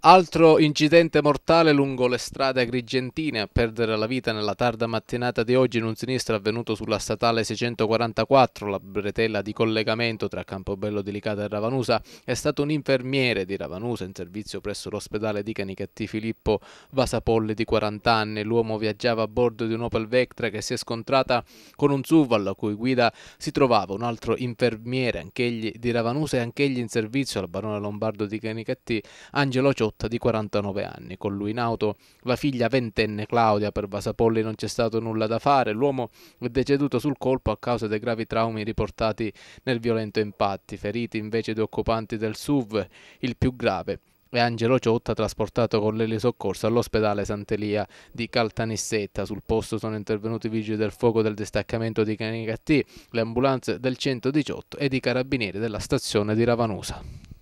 Altro incidente mortale lungo le strade agrigentine a perdere la vita nella tarda mattinata di oggi in un sinistro avvenuto sulla statale 644, la bretella di collegamento tra Campobello di Licata e Ravanusa, è stato un infermiere di Ravanusa in servizio presso l'ospedale di Canicatti Filippo Vasapolli di 40 anni. L'uomo viaggiava a bordo di un'Opel Vectra che si è scontrata con un SUV alla cui guida si trovava un altro infermiere, anch'egli di Ravanusa e anch'egli in servizio al barone lombardo di Canichetti, Angelo Ciotto Motta, di 49 anni. Con lui in auto la figlia ventenne Claudia. Per Vasapolli non c'è stato nulla da fare. L'uomo è deceduto sul colpo a causa dei gravi traumi riportati nel violento impatti. Feriti invece due occupanti del SUV, il più grave e Angelo Ciotta trasportato con l'elisoccorso all'ospedale Sant'Elia di Caltanissetta. Sul posto sono intervenuti i vigili del fuoco del distaccamento di Canicattì, le ambulanze del 118 ed i carabinieri della stazione di Ravanusa.